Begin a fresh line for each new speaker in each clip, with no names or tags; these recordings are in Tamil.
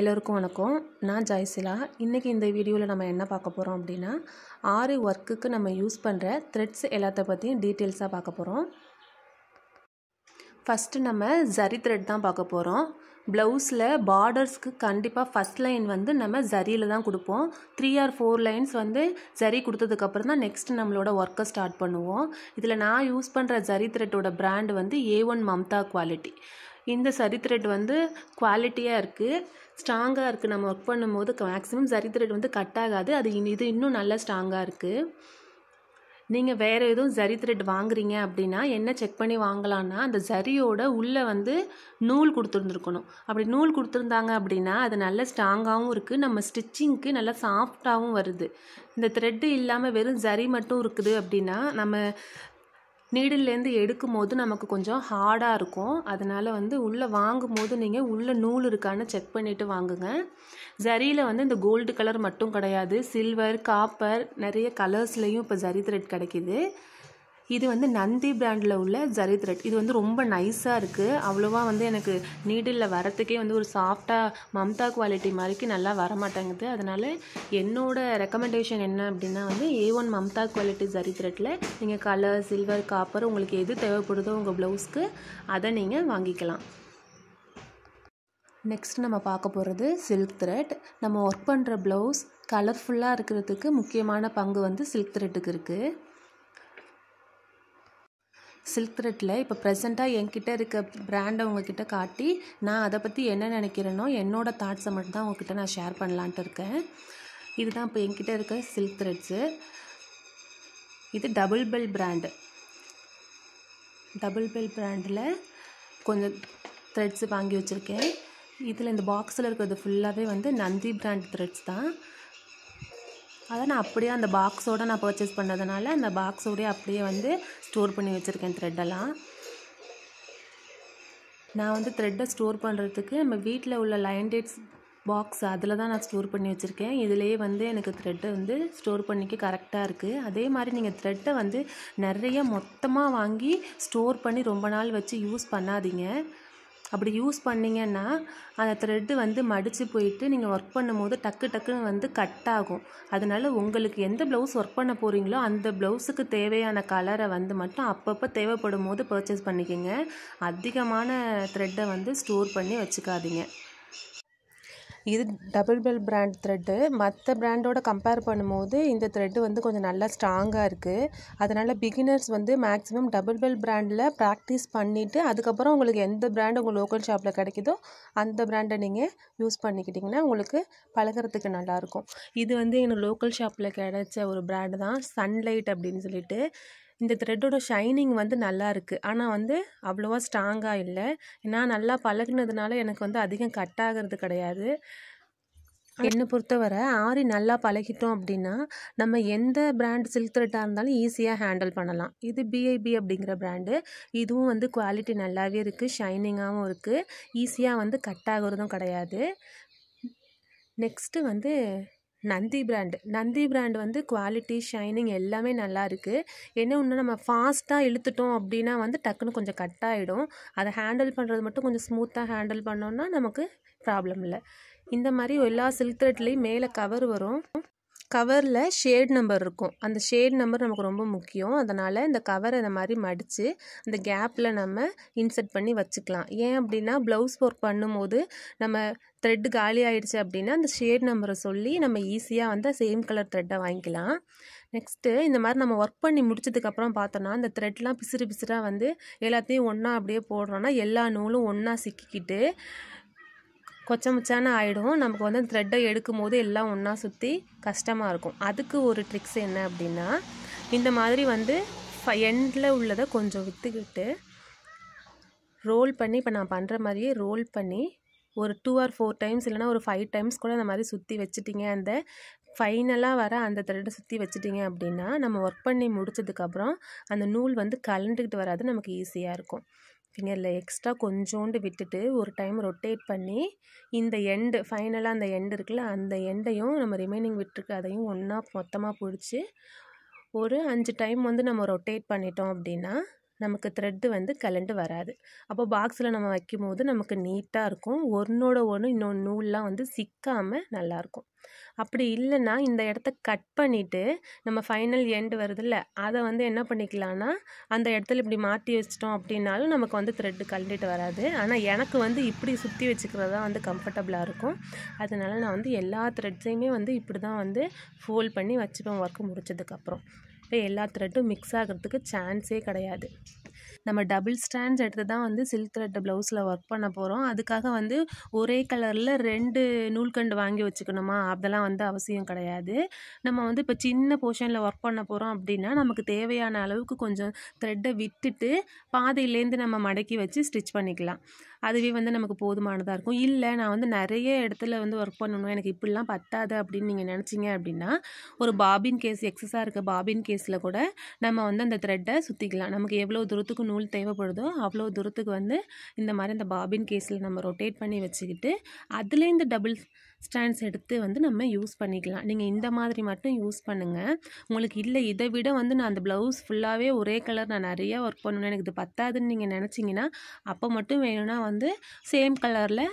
எல்லோருக்கும் வணக்கம் நான் ஜாய்சிலா இன்றைக்கி இந்த வீடியோவில் நம்ம என்ன பார்க்க போகிறோம் அப்படின்னா ஆறு ஒர்க்குக்கு நம்ம யூஸ் பண்ணுற த்ரெட்ஸ் எல்லாத்த பற்றியும் டீட்டெயில்ஸாக பார்க்க போகிறோம் ஃபஸ்ட்டு நம்ம ஜரி த்ரெட் தான் பார்க்க போகிறோம் ப்ளவுஸில் பார்டர்ஸ்க்கு கண்டிப்பாக ஃபஸ்ட் லைன் வந்து நம்ம ஜரியில் தான் கொடுப்போம் த்ரீ ஆர் ஃபோர் லைன்ஸ் வந்து ஜரி கொடுத்ததுக்கப்புறம் தான் நெக்ஸ்ட் நம்மளோட ஒர்க்கை ஸ்டார்ட் பண்ணுவோம் இதில் நான் யூஸ் பண்ணுற ஜரி த்ரெட்டோட பிராண்ட் வந்து ஏ ஒன் மம்தா குவாலிட்டி இந்த சரி த்ரெட் வந்து குவாலிட்டியாக இருக்குது ஸ்ட்ராங்காக இருக்குது நம்ம ஒர்க் பண்ணும்போது மேக்ஸிமம் சரி த்ரெட் வந்து கட் ஆகாது அது இது இன்னும் நல்லா ஸ்ட்ராங்காக இருக்குது நீங்கள் வேறு எதுவும் ஜரி த்ரெட் வாங்குறீங்க அப்படின்னா என்ன செக் பண்ணி வாங்கலான்னா அந்த ஜரியோட உள்ளே வந்து நூல் கொடுத்துருந்துருக்கணும் அப்படி நூல் கொடுத்துருந்தாங்க அப்படின்னா அது நல்ல ஸ்ட்ராங்காகவும் இருக்குது நம்ம ஸ்டிச்சிங்க்கு நல்லா சாஃப்டாகவும் வருது இந்த த்ரெட்டு இல்லாமல் வெறும் ஜரி மட்டும் இருக்குது அப்படின்னா நம்ம நீடில்லேருந்து எடுக்கும் போது நமக்கு கொஞ்சம் ஹார்டாக இருக்கும் அதனால் வந்து உள்ளே வாங்கும் போது நீங்கள் உள்ளே நூல் இருக்கான்னு செக் பண்ணிவிட்டு வாங்குங்க ஜரியில் வந்து இந்த கோல்டு கலர் மட்டும் கிடையாது சில்வர் காப்பர் நிறைய கலர்ஸ்லேயும் இப்போ ஜரி த்ரெட் கிடைக்கிது இது வந்து நந்தி பிராண்டில் உள்ள ஜரி த்ரெட் இது வந்து ரொம்ப நைஸாக இருக்குது அவ்வளோவா வந்து எனக்கு நீடிலில் வரத்துக்கே வந்து ஒரு சாஃப்டாக மம்தா குவாலிட்டி மாதிரிக்கு நல்லா வர மாட்டேங்குது அதனால் என்னோடய ரெக்கமெண்டேஷன் என்ன அப்படின்னா வந்து A one Mamta quality zari த்ரெட்டில் நீங்கள் கலர் சில்வர் காப்பர் உங்களுக்கு எது தேவைப்படுதோ உங்கள் ப்ளவுஸ்க்கு அதை நீங்கள் வாங்கிக்கலாம் நெக்ஸ்ட் நம்ம பார்க்க போகிறது சில்க் த்ரெட் நம்ம ஒர்க் பண்ணுற ப்ளவுஸ் கலர்ஃபுல்லாக இருக்கிறதுக்கு முக்கியமான பங்கு வந்து சில்க் த்ரெட்டுக்கு இருக்குது சில்க் த்ரெட்டில் இப்போ ப்ரெசெண்ட்டாக என்கிட்ட இருக்க ப்ராண்டை உங்ககிட்ட காட்டி நான் அதை பற்றி என்ன நினைக்கிறேனோ என்னோடய தாட்ஸை மட்டும்தான் உங்ககிட்ட நான் ஷேர் பண்ணலான்ட்டு இருக்கேன் இதுதான் இப்போ என்கிட்ட இருக்க சில்க் த்ரெட்ஸு இது double bell brand double bell பிராண்டில் கொஞ்சம் த்ரெட்ஸு வாங்கி வச்சுருக்கேன் இதில் இந்த பாக்ஸில் இருக்கிறது ஃபுல்லாகவே வந்து நந்தி பிராண்ட் த்ரெட்ஸ் தான் அதை நான் அப்படியே அந்த பாக்ஸோடு நான் பர்ச்சேஸ் பண்ணதுனால அந்த பாக்ஸோடய அப்படியே வந்து ஸ்டோர் பண்ணி வச்சுருக்கேன் த்ரெட்டெல்லாம் நான் வந்து த்ரெட்டை ஸ்டோர் பண்ணுறதுக்கு நம்ம வீட்டில் உள்ள லைன்டேட்ஸ் பாக்ஸ் அதில் தான் நான் ஸ்டோர் பண்ணி வச்சுருக்கேன் இதிலேயே வந்து எனக்கு த்ரெட்டை வந்து ஸ்டோர் பண்ணிக்க கரெக்டாக இருக்குது அதே மாதிரி நீங்கள் த்ரெட்டை வந்து நிறைய மொத்தமாக வாங்கி ஸ்டோர் பண்ணி ரொம்ப நாள் வச்சு யூஸ் பண்ணாதீங்க அப்படி யூஸ் பண்ணிங்கன்னா அந்த த்ரெட்டு வந்து மடித்து போயிட்டு நீங்கள் ஒர்க் பண்ணும்போது டக்கு டக்குன்னு வந்து கட் ஆகும் அதனால் உங்களுக்கு எந்த ப்ளவுஸ் ஒர்க் பண்ண போகிறீங்களோ அந்த ப்ளவுஸுக்கு தேவையான கலரை வந்து மட்டும் அப்பப்போ தேவைப்படும் போது பர்ச்சேஸ் பண்ணிக்கோங்க அதிகமான த்ரெட்டை வந்து ஸ்டோர் பண்ணி வச்சுக்காதீங்க இது டபுள் பெல் பிராண்ட் த்ரெட்டு மற்ற பிராண்டோட கம்பேர் பண்ணும்போது இந்த த்ரெட்டு வந்து கொஞ்சம் நல்லா ஸ்ட்ராங்காக இருக்குது அதனால் பிகினர்ஸ் வந்து மேக்ஸிமம் டபுள் பெல் பிராண்டில் ப்ராக்டிஸ் பண்ணிவிட்டு அதுக்கப்புறம் உங்களுக்கு எந்த பிராண்ட் உங்கள் லோக்கல் ஷாப்பில் கிடைக்குதோ அந்த ப்ராண்டை நீங்கள் யூஸ் பண்ணிக்கிட்டிங்கன்னா உங்களுக்கு பழகிறதுக்கு நல்லாயிருக்கும் இது வந்து எனக்கு லோக்கல் ஷாப்பில் கிடைச்ச ஒரு ப்ராண்டு தான் சன்லைட் அப்படின்னு சொல்லிட்டு இந்த த்ரெட்டோட ஷைனிங் வந்து நல்லா இருக்குது ஆனால் வந்து அவ்வளோவா ஸ்ட்ராங்காக இல்லை நான் நல்லா பழகினதுனால எனக்கு வந்து அதிகம் கட் ஆகிறது கிடையாது என்னை பொறுத்தவரை ஆரி நல்லா பழகிட்டோம் அப்படின்னா நம்ம எந்த பிராண்ட் சில்க் த்ரெட்டாக இருந்தாலும் ஈஸியாக ஹேண்டில் பண்ணலாம் இது பிஐபி அப்படிங்கிற பிராண்டு இதுவும் வந்து குவாலிட்டி நல்லாவே இருக்குது ஷைனிங்காகவும் இருக்குது ஈஸியாக வந்து கட் ஆகுறதும் கிடையாது நெக்ஸ்ட்டு வந்து நந்தி பிராண்ட் நந்தி பிராண்ட் வந்து குவாலிட்டி ஷைனிங் எல்லாமே நல்லா இருக்குது என்ன ஒன்று நம்ம ஃபாஸ்ட்டாக இழுத்துட்டோம் அப்படின்னா வந்து டக்குன்னு கொஞ்சம் கட் ஆகிடும் அதை ஹேண்டில் பண்ணுறது மட்டும் கொஞ்சம் ஸ்மூத்தாக ஹேண்டில் பண்ணோன்னா நமக்கு ப்ராப்ளம் இல்லை இந்த மாதிரி எல்லா சில்க் த்ரெட்லேயும் மேலே கவர் வரும் கவரில் ஷேட் நம்பர் இருக்கும் அந்த ஷேட் நம்பர் நமக்கு ரொம்ப முக்கியம் அதனால் இந்த கவரை இந்த மாதிரி மடித்து அந்த கேப்பில் நம்ம இன்சர்ட் பண்ணி வச்சுக்கலாம் ஏன் அப்படின்னா ப்ளவுஸ் ஒர்க் பண்ணும்போது நம்ம த்ரெட்டு காலி ஆயிடுச்சு அப்படின்னா அந்த ஷேட் நம்பரை சொல்லி நம்ம ஈஸியாக வந்து சேம் கலர் த்ரெட்டை வாங்கிக்கலாம் நெக்ஸ்ட்டு இந்த மாதிரி நம்ம ஒர்க் பண்ணி முடிச்சதுக்கப்புறம் பார்த்தோன்னா அந்த த்ரெட்லாம் பிசிறு பிசிறாக வந்து எல்லாத்தையும் ஒன்றா அப்படியே போடுறோன்னா எல்லா நூலும் ஒன்றா சிக்கிக்கிட்டு கொச்சை முச்சான ஆகிடும் நமக்கு வந்து த்ரெட்டை எடுக்கும் போது எல்லாம் ஒன்றா சுற்றி கஷ்டமாக இருக்கும் அதுக்கு ஒரு ட்ரிக்ஸ் என்ன அப்படின்னா இந்த மாதிரி வந்து எண்டில் உள்ளதை கொஞ்சம் விற்றுக்கிட்டு ரோல் பண்ணி இப்போ நான் பண்ணுற மாதிரியே ரோல் பண்ணி ஒரு டூ ஆர் ஃபோர் டைம்ஸ் இல்லைனா ஒரு ஃபைவ் டைம்ஸ் கூட அந்த மாதிரி சுற்றி வச்சுட்டிங்க அந்த ஃபைனலாக வர அந்த த்ரெட்டை சுற்றி வச்சுட்டிங்க அப்படின்னா நம்ம ஒர்க் பண்ணி முடித்ததுக்கப்புறம் அந்த நூல் வந்து கலண்டுக்கிட்டு வராது நமக்கு ஈஸியாக இருக்கும் ஃபிங்கரில் எக்ஸ்ட்ரா கொஞ்சோண்டு விட்டுட்டு ஒரு டைம் ரொட்டேட் பண்ணி இந்த எண்டு ஃபைனலாக அந்த எண்டு இருக்குல்ல அந்த எண்டையும் நம்ம ரிமைனிங் விட்டுருக்கு அதையும் ஒன்றா மொத்தமாக பிடிச்சி ஒரு அஞ்சு டைம் வந்து நம்ம ரொட்டேட் பண்ணிட்டோம் அப்படின்னா நமக்கு த்ரெட்டு வந்து கலண்டு வராது அப்போ பாக்ஸில் நம்ம வைக்கும் போது நமக்கு நீட்டாக இருக்கும் ஒன்றோட ஒன்று இன்னொன்று நூல்லாம் வந்து சிக்காமல் நல்லாயிருக்கும் அப்படி இல்லைன்னா இந்த இடத்த கட் பண்ணிவிட்டு நம்ம ஃபைனல் எண்டு வருதுல்ல அதை வந்து என்ன பண்ணிக்கலான்னா அந்த இடத்துல இப்படி மாற்றி வச்சிட்டோம் அப்படின்னாலும் நமக்கு வந்து த்ரெட்டு கழண்டிட்டு வராது ஆனால் எனக்கு வந்து இப்படி சுற்றி வச்சுக்கிறது தான் வந்து கம்ஃபர்டபுளாக இருக்கும் அதனால் நான் வந்து எல்லா த்ரெட்ஸையுமே வந்து இப்படி தான் வந்து ஃபோல்ட் பண்ணி வச்சுப்பேன் ஒர்க்கு முடிச்சதுக்கப்புறம் எல்லா த்ரெட்டும் மிக்ஸ் ஆகிறதுக்கு சான்ஸே கிடையாது நம்ம டபுள் ஸ்டாண்ட்ஸ் எடுத்து தான் வந்து சில்க் த்ரெட் ப்ளவுஸில் ஒர்க் பண்ண போகிறோம் அதுக்காக வந்து ஒரே கலரில் ரெண்டு நூல்கண்டு வாங்கி வச்சுக்கணுமா அதெல்லாம் வந்து அவசியம் கிடையாது நம்ம வந்து இப்போ சின்ன போர்ஷனில் ஒர்க் பண்ண போகிறோம் அப்படின்னா நமக்கு தேவையான அளவுக்கு கொஞ்சம் த்ரெட்டை விட்டுட்டு பாதையிலேருந்து நம்ம மடக்கி வச்சு ஸ்டிச் பண்ணிக்கலாம் அதுவே வந்து நமக்கு போதுமானதாக இருக்கும் இல்லை நான் வந்து நிறைய இடத்துல வந்து ஒர்க் பண்ணணும் எனக்கு இப்படிலாம் பத்தாது அப்படின்னு நீங்கள் நினச்சிங்க அப்படின்னா ஒரு பாபின் கேஸ் எக்ஸஸாக இருக்க பாபின் கேஸில் கூட நம்ம வந்து அந்த த்ரெட்டை சுற்றிக்கலாம் நமக்கு எவ்வளோ தூரத்துக்கு நூல் தேவைப்படுதோ அவ்வளோ தூரத்துக்கு வந்து இந்த மாதிரி இந்த பாபின் கேஸில் நம்ம ரொட்டேட் பண்ணி வச்சுக்கிட்டு அதுலேருந்து டபுள் ஸ்டாண்ட்ஸ் எடுத்து வந்து நம்ம யூஸ் பண்ணிக்கலாம் நீங்கள் இந்த மாதிரி மட்டும் யூஸ் பண்ணுங்கள் உங்களுக்கு இல்லை இதை விட வந்து நான் அந்த ப்ளவுஸ் ஃபுல்லாகவே ஒரே கலர் நான் நிறையா ஒர்க் பண்ணணும் எனக்கு இது பத்தாதுன்னு நீங்கள் நினச்சிங்கன்னா அப்போ மட்டும் வேணும்னா வந்து சேம் கலரில்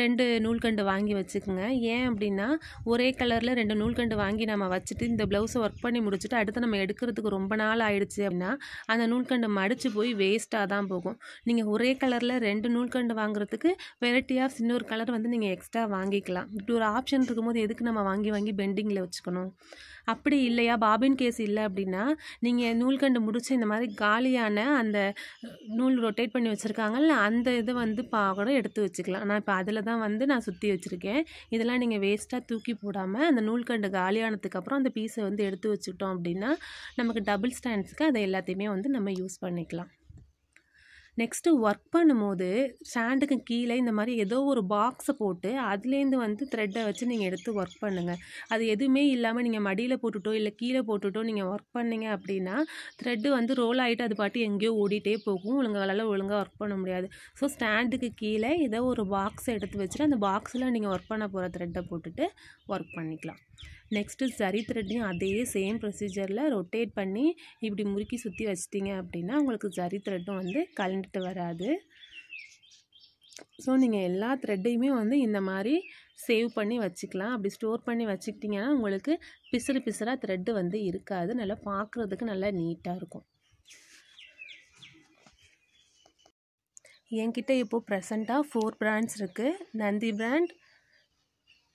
ரெண்டு நூல்கண்டு வாங்கி வச்சுக்கோங்க ஏன் அப்படின்னா ஒரே கலரில் ரெண்டு நூல்கண்டு வாங்கி நம்ம வச்சுட்டு இந்த ப்ளவுஸை ஒர்க் பண்ணி முடிச்சுட்டு அடுத்து நம்ம எடுக்கிறதுக்கு ரொம்ப நாள் ஆயிடுச்சு அப்படின்னா அந்த நூல்கண்டு மடித்து போய் வேஸ்ட்டாக தான் போகும் நீங்கள் ஒரே கலரில் ரெண்டு நூல்கண்டு வாங்குறதுக்கு வெரைட்டி ஆஃப் இன்னொரு கலர் வந்து நீங்கள் எக்ஸ்ட்ரா வாங்கிக்கலாம் இப்படி ஒரு ஆப்ஷன் இருக்கும்போது எதுக்கு நம்ம வாங்கி வாங்கி பெண்டிங்கில் வச்சுக்கணும் அப்படி இல்லையா பாபின் கேஸ் இல்லை அப்படின்னா நீங்கள் நூல்கண்டு முடிச்சு இந்த மாதிரி காலியான அந்த நூல் ரொட்டேட் பண்ணி வச்சுருக்காங்கல்ல அந்த இதை வந்து பா கூட எடுத்து வச்சுக்கலாம் நான் இப்போ அதில் தான் வந்து நான் சுற்றி வச்சுருக்கேன் இதெல்லாம் நீங்கள் வேஸ்ட்டாக தூக்கி போடாமல் அந்த நூல்கண்டு காலியானதுக்கப்புறம் அந்த பீஸை வந்து எடுத்து வச்சுக்கிட்டோம் அப்படின்னா நமக்கு டபுள் ஸ்டாண்ட்ஸ்க்கு அதை எல்லாத்தையுமே வந்து நம்ம யூஸ் பண்ணிக்கலாம் நெக்ஸ்ட்டு ஒர்க் பண்ணும்போது ஸ்டாண்டுக்கு கீழே இந்த மாதிரி ஏதோ ஒரு பாக்ஸை போட்டு அதுலேருந்து வந்து த்ரெட்டை வச்சு நீங்கள் எடுத்து ஒர்க் பண்ணுங்கள் அது எதுவுமே இல்லாமல் நீங்கள் மடியில் போட்டுட்டோ இல்லை கீழே போட்டுட்டோ நீங்கள் ஒர்க் பண்ணிங்க அப்படின்னா த்ரெட்டு வந்து ரோல் ஆகிட்டு அது பாட்டு எங்கேயோ ஓடிட்டே போகும் உங்களால் ஒழுங்காக ஒர்க் பண்ண முடியாது ஸோ ஸ்டாண்டுக்கு கீழே ஏதோ ஒரு பாக்ஸை எடுத்து வச்சுட்டு அந்த பாக்ஸில் நீங்கள் ஒர்க் பண்ண போகிற த்ரெட்டை போட்டுட்டு ஒர்க் பண்ணிக்கலாம் நெக்ஸ்ட்டு சரி த்ரெட்டையும் அதே சேம் ப்ரொசீஜரில் ரொட்டேட் பண்ணி இப்படி முறுக்கி சுற்றி வச்சிட்டிங்க அப்படின்னா உங்களுக்கு சரி த்ரெட்டும் வந்து கலந்துட்டு வராது ஸோ நீங்கள் எல்லா த்ரெட்டையுமே வந்து இந்த மாதிரி சேவ் பண்ணி வச்சுக்கலாம் அப்படி ஸ்டோர் பண்ணி வச்சுக்கிட்டிங்கன்னா உங்களுக்கு பிசுறு பிசுறாக த்ரெட்டு வந்து இருக்காது நல்லா பார்க்குறதுக்கு நல்லா நீட்டாக இருக்கும் என்கிட்ட இப்போது ப்ரெசண்ட்டாக ஃபோர் பிராண்ட்ஸ் இருக்குது Nandi brand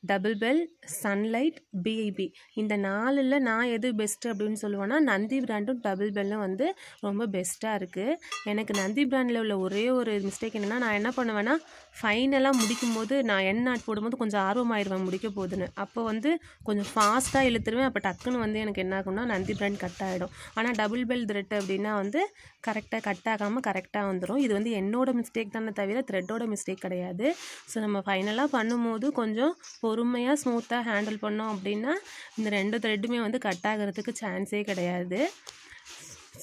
double bell sunlight PIB இந்த நாலில் நான் எது பெஸ்ட்டு அப்படின்னு சொல்லுவேன்னா நந்தி பிராண்டும் டபுள் பெல்லும் வந்து ரொம்ப பெஸ்ட்டாக இருக்குது எனக்கு நந்தி பிராண்டில் உள்ள ஒரே ஒரு மிஸ்டேக் என்னென்னா நான் என்ன பண்ணுவேன்னா ஃபைனலாக முடிக்கும் போது நான் என் நாட் போடும்போது கொஞ்சம் ஆர்வமாயிருவேன் முடிக்க போகுதுன்னு அப்போ வந்து கொஞ்சம் ஃபாஸ்ட்டாக இழுத்துருவேன் அப்போ டக்குன்னு வந்து எனக்கு என்ன ஆகும்னா நந்தி பிராண்ட் கட் ஆகிடும் ஆனால் டபுள் பெல் த்ரெட் அப்படின்னா வந்து கரெக்டாக கட் ஆகாமல் கரெக்டாக வந்துடும் இது வந்து என்னோட மிஸ்டேக் தானே தவிர த்ரெட்டோட மிஸ்டேக் கிடையாது ஸோ நம்ம ஃபைனலாக பண்ணும்போது கொஞ்சம் பொறுமையாக ஸ்மூத்தாக ஹேண்டில் பண்ணோம் அப்படின்னா இந்த ரெண்டு த்ரெட்டுமே வந்து கட் ஆகிறதுக்கு சான்ஸே கிடையாது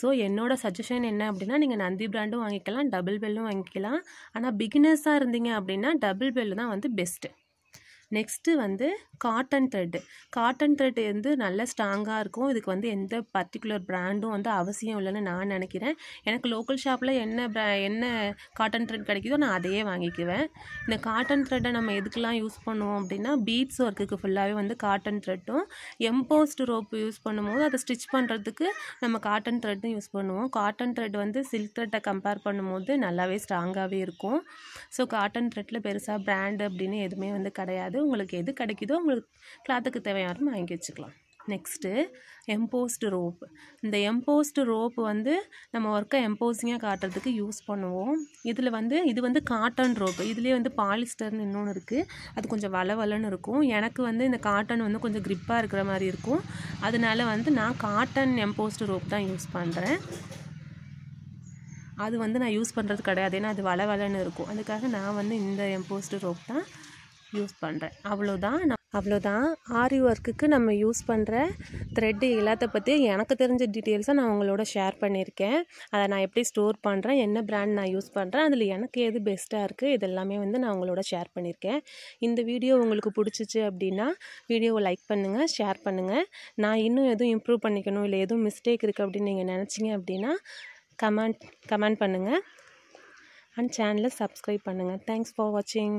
ஸோ என்னோடய சஜஷன் என்ன அப்படின்னா நீங்கள் நந்தி பிராண்டும் வாங்கிக்கலாம் டபுள் பெல்லும் வாங்கிக்கலாம் ஆனால் பிகினர்ஸாக இருந்தீங்க அப்படின்னா டபுள் பெல்லு தான் வந்து பெஸ்ட்டு நெக்ஸ்ட்டு வந்து காட்டன் த்ரெட்டு காட்டன் த்ரெட் வந்து நல்ல ஸ்ட்ராங்காக இருக்கும் இதுக்கு வந்து எந்த பர்டிகுலர் ப்ராண்டும் வந்து அவசியம் இல்லைன்னு நான் நினைக்கிறேன் எனக்கு லோக்கல் ஷாப்பில் என்ன ப்ரா என்ன காட்டன் த்ரெட் கிடைக்குதோ நான் அதையே வாங்கிக்குவேன் இந்த காட்டன் த்ரெட்டை நம்ம எதுக்கெலாம் யூஸ் பண்ணுவோம் அப்படின்னா பீட்ஸ் ஒர்க்குக்கு ஃபுல்லாகவே வந்து காட்டன் த்ரெட்டும் எம்போஸ்டு ரோப் யூஸ் பண்ணும்போது அதை ஸ்டிச் பண்ணுறதுக்கு நம்ம காட்டன் த்ரெட்டும் யூஸ் பண்ணுவோம் காட்டன் த்ரெட் வந்து சில்க் த்ரெட்டை கம்பேர் பண்ணும்போது நல்லாவே ஸ்ட்ராங்காகவே இருக்கும் ஸோ காட்டன் த்ரெட்டில் பெருசாக ப்ராண்டு அப்படின்னு எதுவுமே வந்து கிடையாது உங்களுக்கு எது கிடைக்குதோ உங்களுக்கு கிளாத்துக்கு தேவையான வாங்கி வச்சுக்கலாம் நெக்ஸ்ட்டு எம்போஸ்டு ரோப் இந்த எம்போஸ்டு ரோப் வந்து நம்ம ஒர்க்கை எம்போசிங்காக காட்டுறதுக்கு யூஸ் பண்ணுவோம் இதில் வந்து இது வந்து காட்டன் ரோப் இதுலேயே வந்து பாலிஸ்டர்னு இன்னொன்று இருக்குது அது கொஞ்சம் வளவலன்னு இருக்கும் எனக்கு வந்து இந்த காட்டன் வந்து கொஞ்சம் க்ரிப்பாக இருக்கிற மாதிரி இருக்கும் அதனால வந்து நான் காட்டன் எம்போஸ்டு ரோப் தான் யூஸ் பண்ணுறேன் அது வந்து நான் யூஸ் பண்ணுறது கிடையாது ஏன்னா அது வளவலன்னு இருக்கும் அதுக்காக நான் வந்து இந்த எம்போஸ்டு ரோப் தான் யூஸ் பண்ணுறேன் அவ்வளோதான் நான் அவ்வளோதான் ஆரி ஒர்க்குக்கு நம்ம யூஸ் பண்ணுற த்ரெட்டு எல்லாத்த பற்றி எனக்கு தெரிஞ்ச டீட்டெயில்ஸை நான் உங்களோட ஷேர் பண்ணியிருக்கேன் அதை நான் எப்படி ஸ்டோர் பண்ணுறேன் என்ன ப்ராண்ட் நான் யூஸ் பண்ணுறேன் அதில் எனக்கு எது பெஸ்ட்டாக இருக்குது இது எல்லாமே வந்து நான் உங்களோட ஷேர் பண்ணியிருக்கேன் இந்த வீடியோ உங்களுக்கு பிடிச்சிச்சு அப்படின்னா வீடியோவை லைக் பண்ணுங்கள் ஷேர் பண்ணுங்கள் நான் இன்னும் எதுவும் இம்ப்ரூவ் பண்ணிக்கணும் இல்லை எதுவும் மிஸ்டேக் இருக்குது அப்படின்னு நீங்கள் நினச்சிங்க அப்படின்னா கமெண்ட் கமெண்ட் பண்ணுங்கள் அண்ட் சேனலை சப்ஸ்கிரைப் பண்ணுங்கள் தேங்க்ஸ் ஃபார் வாட்சிங்